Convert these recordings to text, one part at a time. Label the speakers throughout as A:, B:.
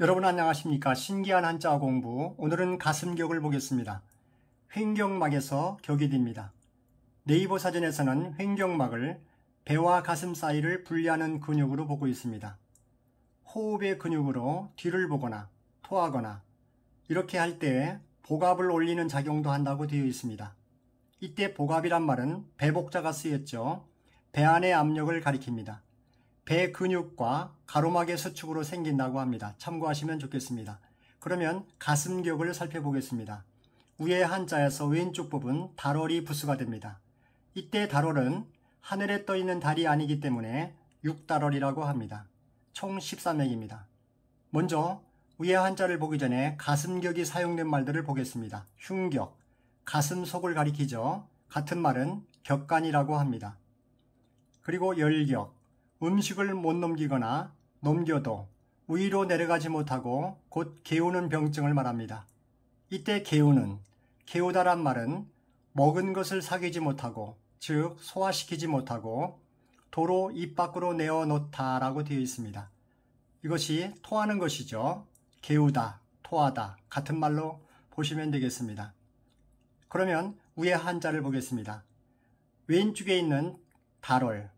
A: 여러분 안녕하십니까 신기한 한자 공부 오늘은 가슴격을 보겠습니다 횡격막에서 격이 됩니다 네이버 사전에서는 횡격막을 배와 가슴 사이를 분리하는 근육으로 보고 있습니다 호흡의 근육으로 뒤를 보거나 토하거나 이렇게 할 때 복압을 올리는 작용도 한다고 되어 있습니다 이때 복압이란 말은 배복자가 쓰였죠 배 안의 압력을 가리킵니다 배 근육과 가로막의 수축으로 생긴다고 합니다. 참고하시면 좋겠습니다. 그러면 가슴격을 살펴보겠습니다. 위에 한자에서 왼쪽 부분 달월이 부수가 됩니다. 이때 달월은 하늘에 떠있는 달이 아니기 때문에 6달월이라고 합니다. 총 13맥입니다. 먼저 위에 한자를 보기 전에 가슴격이 사용된 말들을 보겠습니다. 흉격, 가슴 속을 가리키죠. 같은 말은 격간이라고 합니다. 그리고 열격, 음식을 못 넘기거나 넘겨도 위로 내려가지 못하고 곧 개우는 병증을 말합니다. 이때 개우는 개우다란 말은 먹은 것을 사귀지 못하고 즉 소화시키지 못하고 도로 입 밖으로 내어 놓다라고 되어 있습니다. 이것이 토하는 것이죠. 개우다, 토하다 같은 말로 보시면 되겠습니다. 그러면 위에 한자를 보겠습니다. 왼쪽에 있는 달월,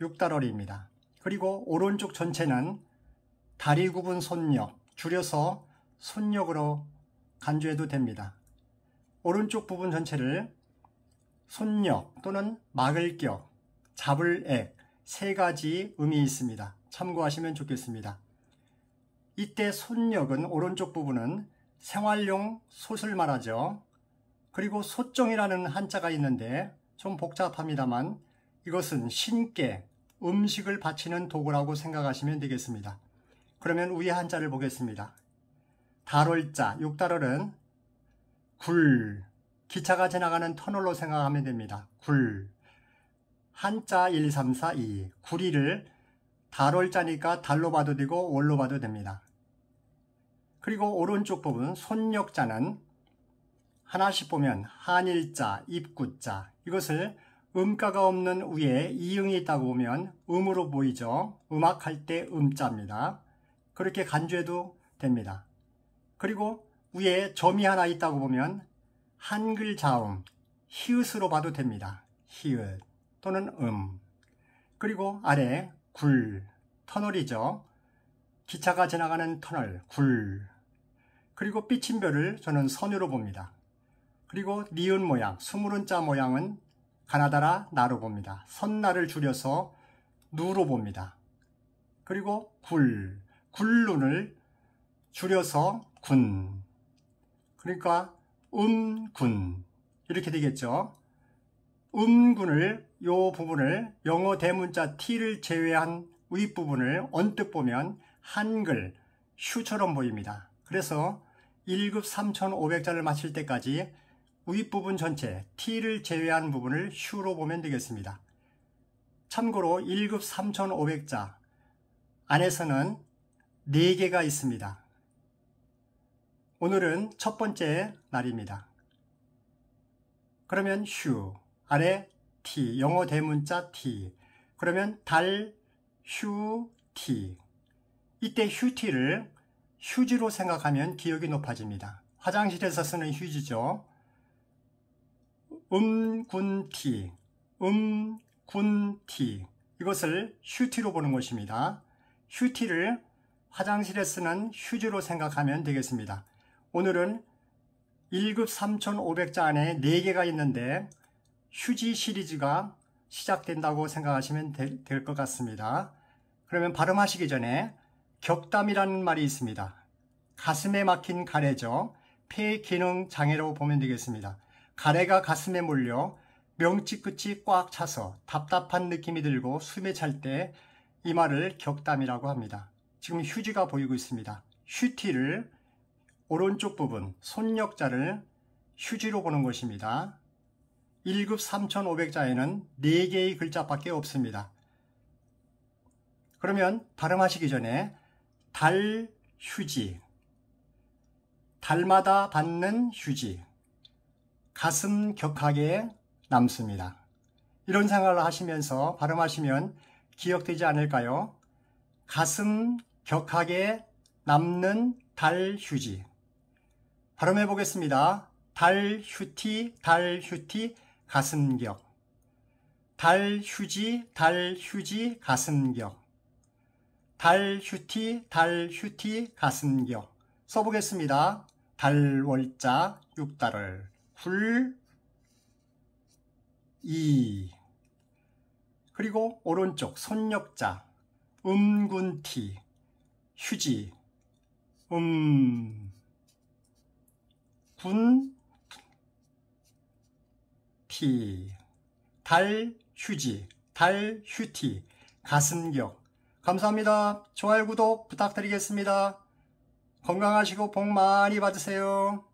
A: 6달러리입니다. 그리고 오른쪽 전체는 다리 굽은 손역, 줄여서 손역으로 간주해도 됩니다. 오른쪽 부분 전체를 손역 또는 막을 격, 잡을 액, 세 가지 음이 있습니다. 참고하시면 좋겠습니다. 이때 손역은 오른쪽 부분은 생활용 솥을 말하죠. 그리고 소정이라는 한자가 있는데 좀 복잡합니다만 이것은 신께 음식을 바치는 도구라고 생각하시면 되겠습니다. 그러면 위에 한자를 보겠습니다. 달월자, 6달월은 굴, 기차가 지나가는 터널로 생각하면 됩니다. 굴, 한자 1, 3, 4, 2, 구리를 달월자니까 달로 봐도 되고 월로 봐도 됩니다. 그리고 오른쪽 부분 손력자는 하나씩 보면 한일자, 입구자 이것을 음가가 없는 위에 이응이 있다고 보면 음으로 보이죠. 음악할 때 음자입니다. 그렇게 간주해도 됩니다. 그리고 위에 점이 하나 있다고 보면 한글 자음, 히읗으로 봐도 됩니다. 히읗 또는 음. 그리고 아래 굴, 터널이죠. 기차가 지나가는 터널, 굴. 그리고 삐침별을 저는 선유로 봅니다. 그리고 니은 모양, 스물은 자 모양은 가나다라 나로 봅니다. 선나를 줄여서 누로 봅니다. 그리고 굴, 굴룬을 줄여서 군. 그러니까 음 군 이렇게 되겠죠. 음군을 요 부분을 영어 대문자 t를 제외한 윗부분을 언뜻 보면 한글 휴처럼 보입니다. 그래서 1급 3,500자를 마칠 때까지 윗부분 전체 t를 제외한 부분을 슈로 보면 되겠습니다. 참고로 1급 3500자 안에서는 4개가 있습니다. 오늘은 첫 번째 날입니다. 그러면 슈 아래 t 영어 대문자 t 그러면 달 슈 t 이때 휴 t 를 휴지로 생각하면 기억이 높아집니다. 화장실에서 쓰는 휴지죠. 음군티, 음군티 이것을 휴티로 보는 것입니다. 휴티를 화장실에 쓰는 휴지로 생각하면 되겠습니다. 오늘은 1급 3,500자 안에 4개가 있는데 휴지 시리즈가 시작된다고 생각하시면 될 것 같습니다. 그러면 발음하시기 전에 격담이라는 말이 있습니다. 가슴에 막힌 가래죠. 폐기능 장애로 보면 되겠습니다. 가래가 가슴에 몰려 명치 끝이 꽉 차서 답답한 느낌이 들고 숨에찰 때 이마를 격담이라고 합니다. 지금 휴지가 보이고 있습니다. 휴티를 오른쪽 부분 손역자를 휴지로 보는 것입니다. 1급 3500자에는 4개의 글자밖에 없습니다. 그러면 발음하시기 전에 달 휴지 달마다 받는 휴지 가슴 격하게 남습니다. 이런 생각을 하시면서 발음하시면 기억되지 않을까요? 가슴 격하게 남는 달 휴지. 발음해 보겠습니다. 달 휴티, 달 휴티, 가슴격. 달 휴지, 달 휴지, 가슴격. 달 휴티, 달 휴티, 가슴격. 써보겠습니다. 달 월자, 육달을. 불, 이 그리고 오른쪽 손력자 음군티 휴지 음 군티 달 휴지 달 휴티 가슴격 감사합니다. 좋아요 구독 부탁드리겠습니다. 건강하시고 복 많이 받으세요.